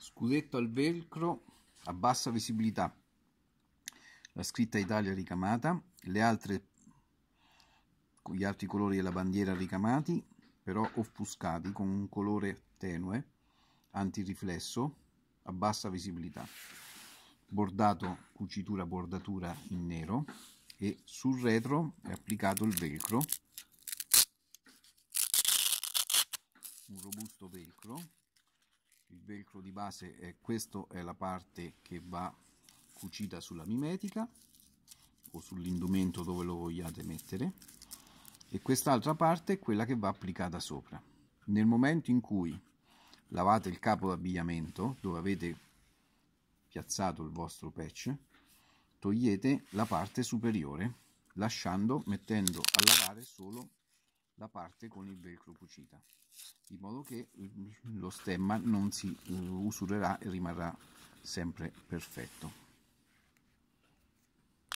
scudetto al velcro a bassa visibilità la scritta Italia ricamata le altre con gli altri colori della bandiera ricamati però offuscati con un colore tenue antiriflesso a bassa visibilità bordato cucitura bordatura in nero e sul retro è applicato il velcro un robusto velcro velcro di base è questa è la parte che va cucita sulla mimetica o sull'indumento dove lo vogliate mettere e quest'altra parte è quella che va applicata sopra nel momento in cui lavate il capo d'abbigliamento dove avete piazzato il vostro patch togliete la parte superiore lasciando mettendo a lavare solo la parte con il velcro cucita, di modo che lo stemma non si eh, usurerà e rimarrà sempre perfetto.